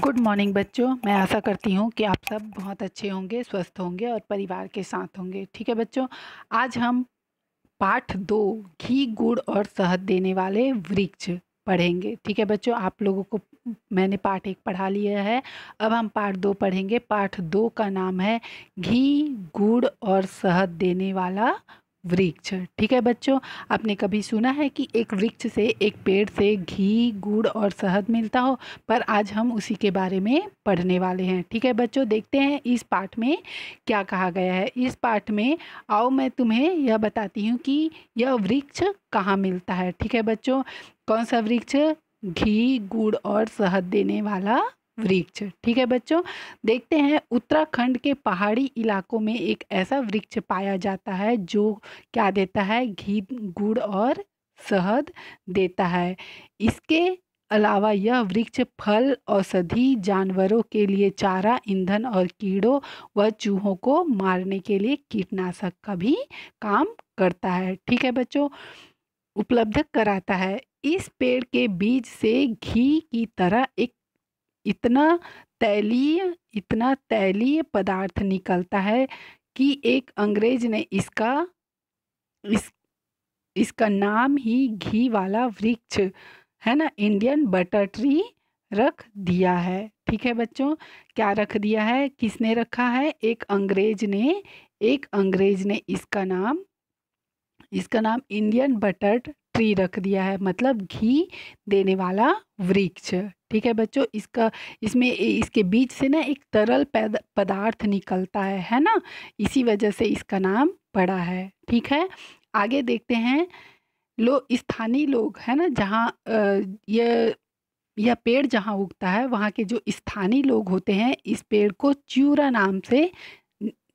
good morning बच्चों मैं आशा करती हूँ कि आप सब बहुत अच्छे होंगे स्वस्थ होंगे और परिवार के साथ होंगे ठीक है बच्चों आज हम पाठ दो घी गुड़ और शहद देने वाले वृक्ष पढ़ेंगे ठीक है बच्चों आप लोगों को मैंने पाठ एक पढ़ा लिया है अब हम पाठ दो पढ़ेंगे पाठ दो का नाम है घी गुड़ और शहद देने वाला वृक्ष ठीक है बच्चों आपने कभी सुना है कि एक वृक्ष से एक पेड़ से घी गुड़ और शहद मिलता हो पर आज हम उसी के बारे में पढ़ने वाले हैं ठीक है बच्चों देखते हैं इस पाठ में क्या कहा गया है इस पाठ में आओ मैं तुम्हें यह बताती हूँ कि यह वृक्ष कहाँ मिलता है ठीक है बच्चों कौन सा वृक्ष घी गुड़ और शहद देने वाला वृक्ष ठीक है बच्चों देखते हैं उत्तराखंड के पहाड़ी इलाकों में एक ऐसा वृक्ष पाया जाता है जो क्या देता है घी गुड़ और शहद देता है इसके अलावा यह वृक्ष फल औषधि जानवरों के लिए चारा ईंधन और कीड़ों व चूहों को मारने के लिए कीटनाशक का भी काम करता है ठीक है बच्चों उपलब्ध कराता है इस पेड़ के बीज से घी की तरह एक इतना तैलीय इतना तैलीय पदार्थ निकलता है कि एक अंग्रेज ने इसका इस इसका नाम ही घी वाला वृक्ष है ना इंडियन बटर ट्री रख दिया है ठीक है बच्चों क्या रख दिया है किसने रखा है एक अंग्रेज ने एक अंग्रेज ने इसका नाम इसका नाम इंडियन बटर ट्री रख दिया है मतलब घी देने वाला वृक्ष ठीक है बच्चों इसका इसमें इसके बीच से ना एक तरल पदार्थ निकलता है है ना इसी वजह से इसका नाम पड़ा है ठीक है आगे देखते हैं लो स्थानीय लोग है ना जहाँ ये यह पेड़ जहाँ उगता है वहाँ के जो स्थानीय लोग होते हैं इस पेड़ को च्यूरा नाम से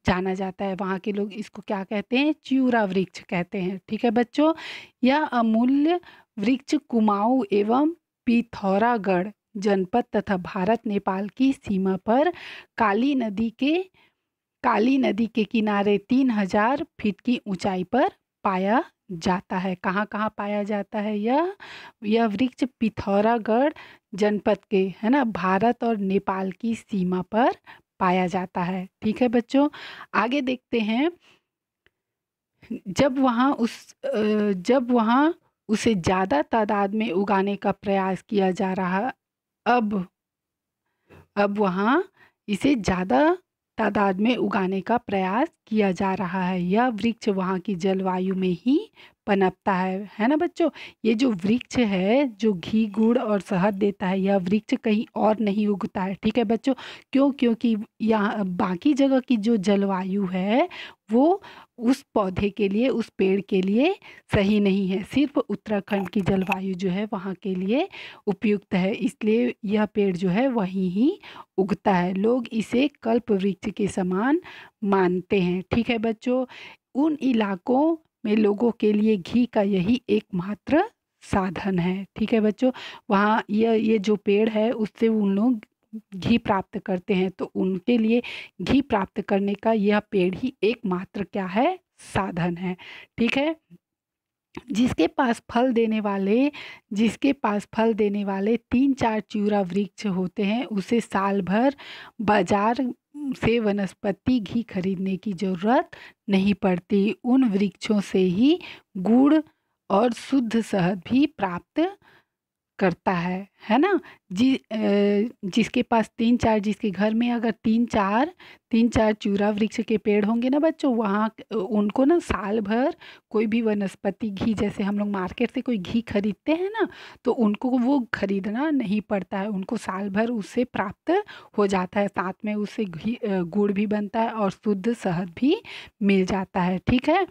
जाना जाता है वहाँ के लोग इसको क्या कहते हैं च्यूरा वृक्ष कहते हैं ठीक है बच्चों यह अमूल्य वृक्ष कुमाऊ एवं पिथौरागढ़ जनपद तथा भारत नेपाल की सीमा पर काली नदी के काली नदी के किनारे तीन हजार फीट की ऊंचाई पर पाया जाता है कहाँ कहाँ पाया जाता है यह यह वृक्ष पिथौरागढ़ जनपद के है ना भारत और नेपाल की सीमा पर पाया जाता है ठीक है बच्चों आगे देखते हैं जब वहाँ उस जब वहाँ उसे ज़्यादा तादाद में उगाने का प्रयास किया जा रहा अब अब वहाँ इसे ज़्यादा तादाद में उगाने का प्रयास किया जा रहा है यह वृक्ष वहाँ की जलवायु में ही पनपता है है ना बच्चों ये जो वृक्ष है जो घी गुड़ और शहद देता है यह वृक्ष कहीं और नहीं उगता है ठीक है बच्चों क्यों क्योंकि यहाँ बाकी जगह की जो जलवायु है वो उस पौधे के लिए उस पेड़ के लिए सही नहीं है सिर्फ उत्तराखंड की जलवायु जो है वहाँ के लिए उपयुक्त है इसलिए यह पेड़ जो है वहीं ही उगता है लोग इसे कल्प वृक्ष के समान मानते हैं ठीक है बच्चों उन इलाकों में लोगों के लिए घी का यही एकमात्र साधन है ठीक है बच्चों वहाँ यह ये जो पेड़ है उससे उन लोग घी प्राप्त करते हैं तो उनके लिए घी प्राप्त करने का यह पेड़ ही एकमात्र क्या है साधन है ठीक है जिसके पास फल देने वाले जिसके पास फल देने वाले तीन चार चूरा वृक्ष होते हैं उसे साल भर बाजार से वनस्पति घी खरीदने की ज़रूरत नहीं पड़ती उन वृक्षों से ही गुड़ और शुद्ध शहद भी प्राप्त करता है है ना जी जिसके पास तीन चार जिसके घर में अगर तीन चार तीन चार चूरा वृक्ष के पेड़ होंगे ना बच्चों वहाँ उनको ना साल भर कोई भी वनस्पति घी जैसे हम लोग मार्केट से कोई घी खरीदते हैं ना तो उनको वो खरीदना नहीं पड़ता है उनको साल भर उससे प्राप्त हो जाता है साथ में उससे घी गुड़ भी बनता है और शुद्ध शहद भी मिल जाता है ठीक है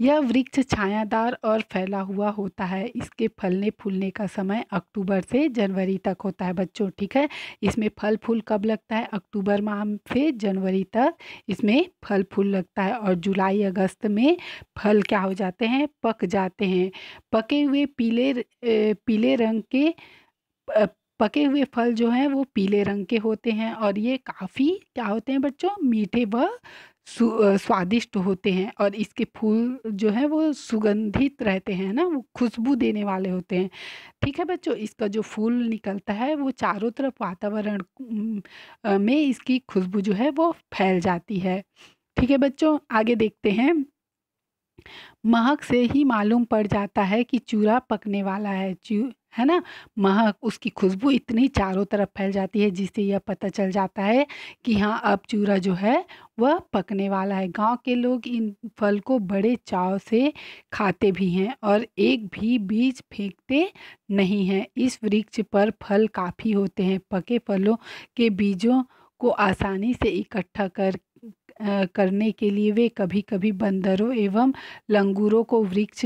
यह वृक्ष छायादार और फैला हुआ होता है इसके फलने फूलने का समय अक्टूबर से जनवरी तक होता है बच्चों ठीक है इसमें फल फूल कब लगता है अक्टूबर माह से जनवरी तक इसमें फल फूल लगता है और जुलाई अगस्त में फल क्या हो जाते हैं पक जाते हैं पके हुए पीले पीले रंग के पके हुए फल जो हैं वो पीले रंग के होते हैं और ये काफ़ी क्या होते हैं बच्चों मीठे व स्वादिष्ट होते हैं और इसके फूल जो है वो सुगंधित रहते हैं ना वो खुशबू देने वाले होते हैं ठीक है बच्चों इसका जो फूल निकलता है वो चारों तरफ वातावरण में इसकी खुशबू जो है वो फैल जाती है ठीक है बच्चों आगे देखते हैं महक से ही मालूम पड़ जाता है कि चूरा पकने वाला है चू है ना महक उसकी खुशबू इतनी चारों तरफ फैल जाती है जिससे यह पता चल जाता है कि हाँ अब चूरा जो है वह पकने वाला है गांव के लोग इन फल को बड़े चाव से खाते भी हैं और एक भी बीज फेंकते नहीं हैं इस वृक्ष पर फल काफ़ी होते हैं पके फलों के बीजों को आसानी से इकट्ठा कर करने के लिए वे कभी कभी बंदरों एवं लंगूरों को वृक्ष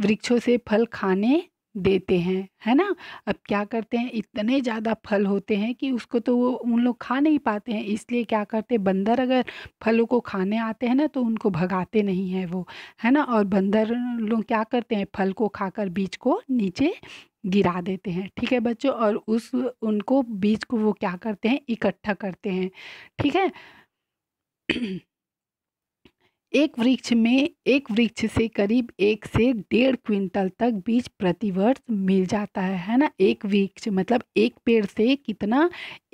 वृक्षों से फल खाने देते हैं है ना अब क्या करते हैं इतने ज़्यादा फल होते हैं कि उसको तो वो उन लोग खा नहीं पाते हैं इसलिए क्या करते हैं बंदर अगर फलों को खाने आते हैं ना तो उनको भगाते नहीं हैं वो है ना और बंदर लोग क्या करते हैं फल को खाकर बीज को नीचे गिरा देते हैं ठीक है बच्चों और उस उनको बीज को वो क्या करते हैं इकट्ठा करते हैं ठीक है एक वृक्ष में एक वृक्ष से करीब एक से डेढ़ क्विंटल तक बीज प्रतिवर्ष मिल जाता है है ना एक वृक्ष मतलब एक पेड़ से कितना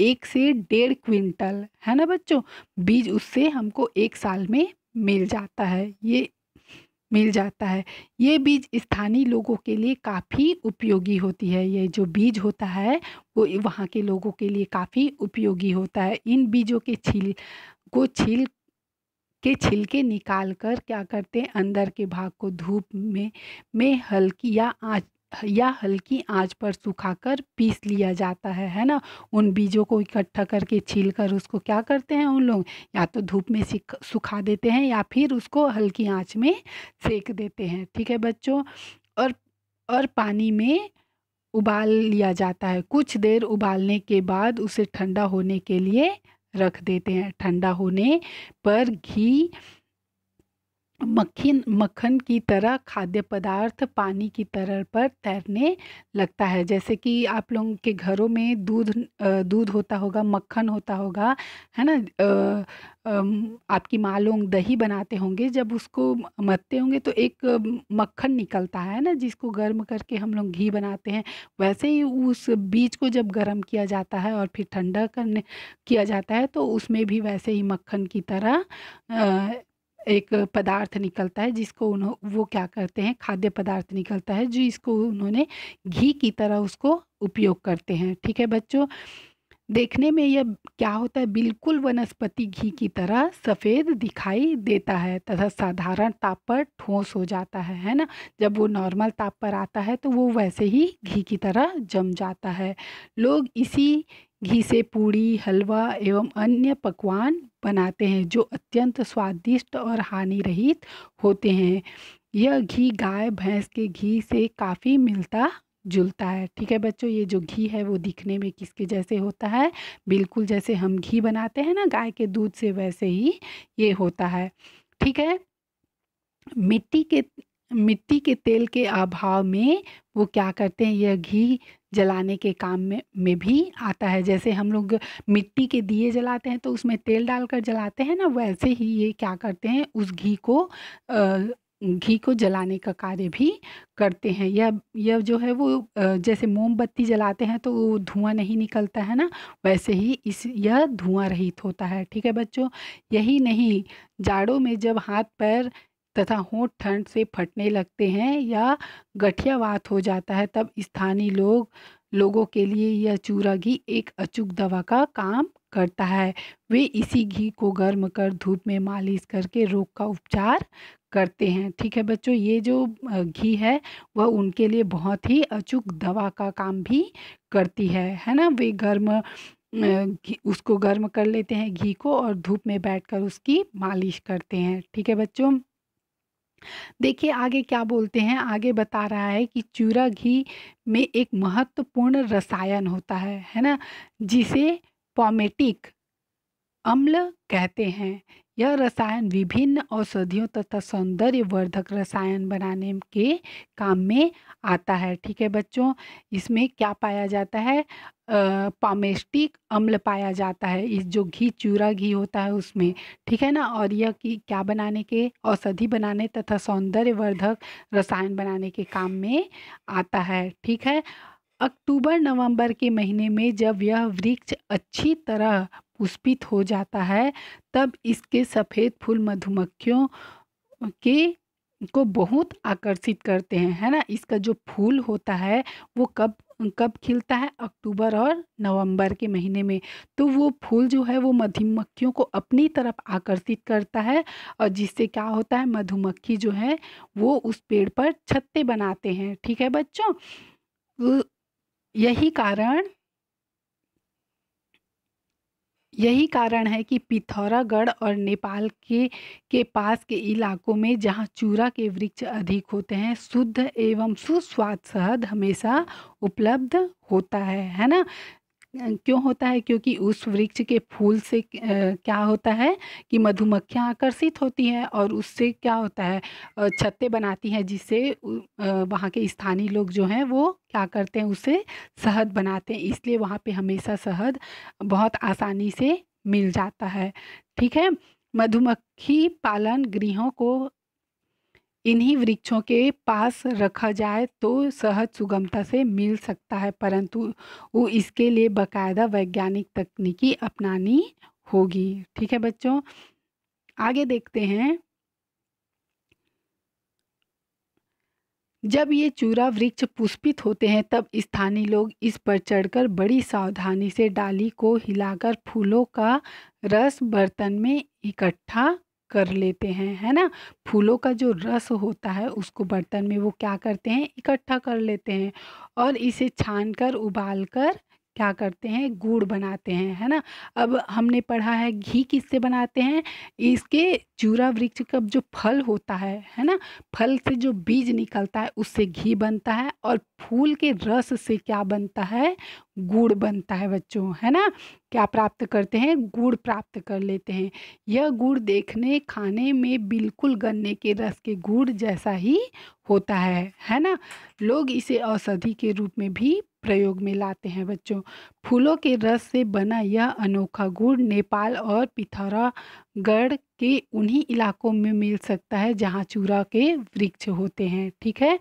एक से डेढ़ क्विंटल है ना बच्चों बीज उससे हमको एक साल में मिल जाता है ये मिल जाता है ये बीज स्थानीय लोगों के लिए काफ़ी उपयोगी होती है ये जो बीज होता है वो वहाँ के लोगों के लिए काफ़ी उपयोगी होता है इन बीजों के छील को छील के छिलके निकाल कर क्या करते हैं अंदर के भाग को धूप में में हल्की या आँच या हल्की आंच पर सुखाकर पीस लिया जाता है है ना उन बीजों को इकट्ठा करके छील कर उसको क्या करते हैं उन लोग या तो धूप में सुखा देते हैं या फिर उसको हल्की आंच में सेक देते हैं ठीक है बच्चों और और पानी में उबाल लिया जाता है कुछ देर उबालने के बाद उसे ठंडा होने के लिए रख देते हैं ठंडा होने पर घी मक्खन मक्खन की तरह खाद्य पदार्थ पानी की तरह पर तैरने लगता है जैसे कि आप लोगों के घरों में दूध दूध होता होगा मक्खन होता होगा है ना आ, आपकी माँ लोग दही बनाते होंगे जब उसको मतते होंगे तो एक मक्खन निकलता है ना जिसको गर्म करके हम लोग घी बनाते हैं वैसे ही उस बीज को जब गर्म किया जाता है और फिर ठंडा करने किया जाता है तो उसमें भी वैसे ही मक्खन की तरह एक पदार्थ निकलता है जिसको उन्हों वो क्या करते हैं खाद्य पदार्थ निकलता है जो इसको उन्होंने घी की तरह उसको उपयोग करते हैं ठीक है बच्चों देखने में यह क्या होता है बिल्कुल वनस्पति घी की तरह सफ़ेद दिखाई देता है तथा साधारण ताप पर ठोस हो जाता है है ना जब वो नॉर्मल ताप पर आता है तो वो वैसे ही घी की तरह जम जाता है लोग इसी घी से पूड़ी हलवा एवं अन्य पकवान बनाते हैं जो अत्यंत स्वादिष्ट और हानि रहित होते हैं यह घी गाय भैंस के घी से काफ़ी मिलता जुलता है ठीक है बच्चों ये जो घी है वो दिखने में किसके जैसे होता है बिल्कुल जैसे हम घी बनाते हैं ना गाय के दूध से वैसे ही ये होता है ठीक है मिट्टी के मिट्टी के तेल के अभाव में वो क्या करते हैं यह घी जलाने के काम में में भी आता है जैसे हम लोग मिट्टी के दिए जलाते हैं तो उसमें तेल डालकर जलाते हैं ना वैसे ही ये क्या करते हैं उस घी को घी को जलाने का कार्य भी करते हैं यह यह जो है वो जैसे मोमबत्ती जलाते हैं तो धुआं नहीं निकलता है ना वैसे ही इस यह धुआं रहित होता है ठीक है बच्चों यही नहीं जाड़ों में जब हाथ पैर तथा होंठ ठंड से फटने लगते हैं या गठिया वात हो जाता है तब स्थानीय लोग लोगों के लिए यह चूरा घी एक अचूक दवा का काम करता है वे इसी घी को गर्म कर धूप में मालिश करके रोग का उपचार करते हैं ठीक है बच्चों ये जो घी है वह उनके लिए बहुत ही अचूक दवा का काम भी करती है है ना वे गर्म उसको गर्म कर लेते हैं घी को और धूप में बैठकर उसकी मालिश करते हैं ठीक है बच्चों देखिए आगे क्या बोलते हैं आगे बता रहा है कि चूरा घी में एक महत्वपूर्ण रसायन होता है है ना जिसे पॉमेटिक अम्ल कहते हैं यह रसायन विभिन्न औषधियों तथा सौंदर्य वर्धक रसायन बनाने के काम में आता है ठीक है बच्चों इसमें क्या पाया जाता है पामेस्टिक अम्ल पाया जाता है इस जो घी चूरा घी होता है उसमें ठीक है ना और यह कि क्या बनाने के औषधि बनाने तथा सौंदर्य वर्धक रसायन बनाने के काम में आता है ठीक है अक्टूबर नवंबर के महीने में जब यह वृक्ष अच्छी तरह पुष्पित हो जाता है तब इसके सफ़ेद फूल मधुमक्खियों के को बहुत आकर्षित करते हैं है ना इसका जो फूल होता है वो कब कब खिलता है अक्टूबर और नवंबर के महीने में तो वो फूल जो है वो मधुमक्खियों को अपनी तरफ आकर्षित करता है और जिससे क्या होता है मधुमक्खी जो है वो उस पेड़ पर छत्ते बनाते हैं ठीक है बच्चों यही कारण यही कारण है कि पिथौरागढ़ और नेपाल के के पास के इलाकों में जहाँ चूरा के वृक्ष अधिक होते हैं शुद्ध एवं सुस्वाद शहद हमेशा उपलब्ध होता है है ना क्यों होता है क्योंकि उस वृक्ष के फूल से क्या होता है कि मधुमक्खियाँ आकर्षित होती हैं और उससे क्या होता है छत्ते बनाती हैं जिससे वहाँ के स्थानीय लोग जो हैं वो क्या करते हैं उसे शहद बनाते हैं इसलिए वहाँ पे हमेशा शहद बहुत आसानी से मिल जाता है ठीक है मधुमक्खी पालन गृहों को इन्हीं वृक्षों के पास रखा जाए तो सहज सुगमता से मिल सकता है परंतु वो इसके लिए बकायदा वैज्ञानिक तकनीकी अपनानी होगी ठीक है बच्चों आगे देखते हैं जब ये चूरा वृक्ष पुष्पित होते हैं तब स्थानीय लोग इस पर चढ़कर बड़ी सावधानी से डाली को हिलाकर फूलों का रस बर्तन में इकट्ठा कर लेते हैं है ना फूलों का जो रस होता है उसको बर्तन में वो क्या करते हैं इकट्ठा कर लेते हैं और इसे छान कर उबाल क्या करते हैं गुड़ बनाते हैं है ना अब हमने पढ़ा है घी किससे बनाते हैं इसके चूरा वृक्ष का जो फल होता है है ना फल से जो बीज निकलता है उससे घी बनता है और फूल के रस से क्या बनता है गुड़ बनता है बच्चों है ना क्या प्राप्त करते हैं गुड़ प्राप्त कर लेते हैं यह गुड़ देखने खाने में बिल्कुल गन्ने के रस के गुड़ जैसा ही होता है है ना लोग इसे औषधि के रूप में भी प्रयोग में लाते हैं बच्चों फूलों के रस से बना यह अनोखा गुड़ नेपाल और पिथौरागढ़ के उन्हीं इलाकों में मिल सकता है जहाँ चूरा के वृक्ष होते हैं ठीक है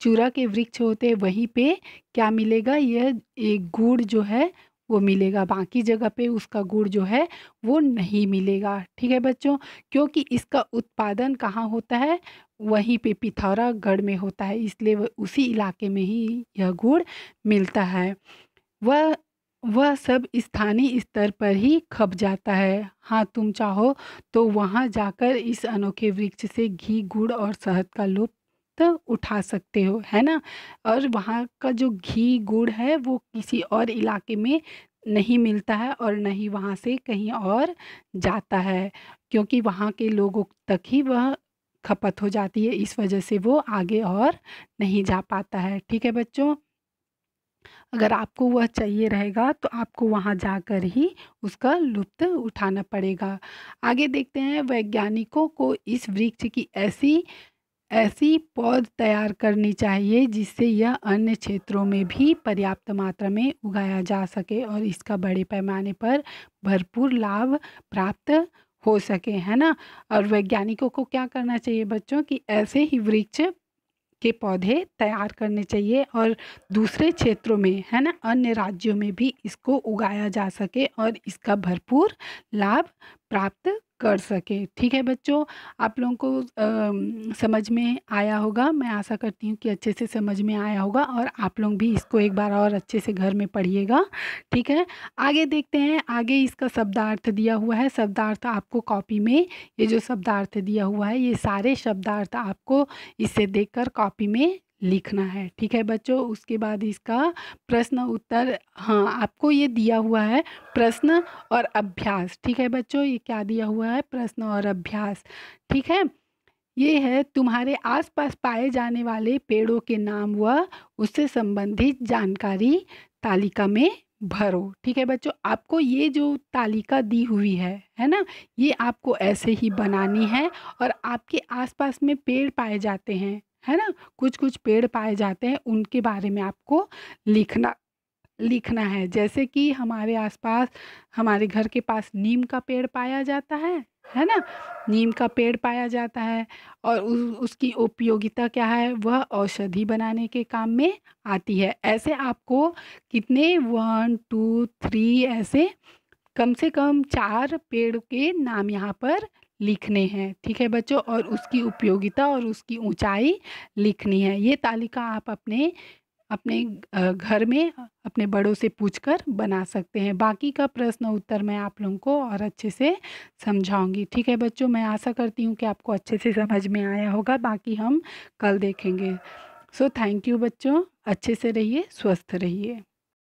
चूरा के वृक्ष होते हैं वहीं पे क्या मिलेगा यह एक गुड़ जो है वो मिलेगा बाकी जगह पे उसका गुड़ जो है वो नहीं मिलेगा ठीक है बच्चों क्योंकि इसका उत्पादन कहाँ होता है वहीं पे पिथौरागढ़ में होता है इसलिए उसी इलाके में ही यह गुड़ मिलता है वह वह सब स्थानीय स्तर पर ही खप जाता है हाँ तुम चाहो तो वहाँ जाकर इस अनोखे वृक्ष से घी गुड़ और शहद का लोप उठा सकते हो है ना और वहाँ का जो घी गुड़ है वो किसी और इलाके में नहीं मिलता है और नहीं वहाँ से कहीं और जाता है क्योंकि वहाँ के लोगों तक ही वह खपत हो जाती है इस वजह से वो आगे और नहीं जा पाता है ठीक है बच्चों अगर आपको वह चाहिए रहेगा तो आपको वहाँ जाकर ही उसका लुप्त उठाना पड़ेगा आगे देखते हैं वैज्ञानिकों को इस वृक्ष की ऐसी ऐसी पौध तैयार करनी चाहिए जिससे यह अन्य क्षेत्रों में भी पर्याप्त मात्रा में उगाया जा सके और इसका बड़े पैमाने पर भरपूर लाभ प्राप्त हो सके है ना और वैज्ञानिकों को क्या करना चाहिए बच्चों कि ऐसे ही वृक्ष के पौधे तैयार करने चाहिए और दूसरे क्षेत्रों में है ना अन्य राज्यों में भी इसको उगाया जा सके और इसका भरपूर लाभ प्राप्त कर सके ठीक है बच्चों आप लोगों को आ, समझ में आया होगा मैं आशा करती हूँ कि अच्छे से समझ में आया होगा और आप लोग भी इसको एक बार और अच्छे से घर में पढ़िएगा ठीक है आगे देखते हैं आगे इसका शब्दार्थ दिया हुआ है शब्दार्थ आपको कॉपी में ये जो शब्दार्थ दिया हुआ है ये सारे शब्दार्थ आपको इसे देख कॉपी में लिखना है ठीक है बच्चों उसके बाद इसका प्रश्न उत्तर हाँ आपको ये दिया हुआ है प्रश्न और अभ्यास ठीक है बच्चों ये क्या दिया हुआ है प्रश्न और अभ्यास ठीक है ये है तुम्हारे आसपास पाए जाने वाले पेड़ों के नाम व उससे संबंधित जानकारी तालिका में भरो ठीक है बच्चों आपको ये जो तालिका दी हुई है है ना ये आपको ऐसे ही बनानी है और आपके आसपास में पेड़ पाए जाते हैं है ना कुछ कुछ पेड़ पाए जाते हैं उनके बारे में आपको लिखना लिखना है जैसे कि हमारे आसपास हमारे घर के पास नीम का पेड़ पाया जाता है है ना नीम का पेड़ पाया जाता है और उ, उसकी उपयोगिता क्या है वह औषधि बनाने के काम में आती है ऐसे आपको कितने वन टू थ्री ऐसे कम से कम चार पेड़ के नाम यहाँ पर लिखने हैं ठीक है बच्चों और उसकी उपयोगिता और उसकी ऊंचाई लिखनी है ये तालिका आप अपने अपने घर में अपने बड़ों से पूछकर बना सकते हैं बाकी का प्रश्न उत्तर मैं आप लोगों को और अच्छे से समझाऊंगी ठीक है बच्चों मैं आशा करती हूँ कि आपको अच्छे से समझ में आया होगा बाकी हम कल देखेंगे सो थैंक यू बच्चों अच्छे से रहिए स्वस्थ रहिए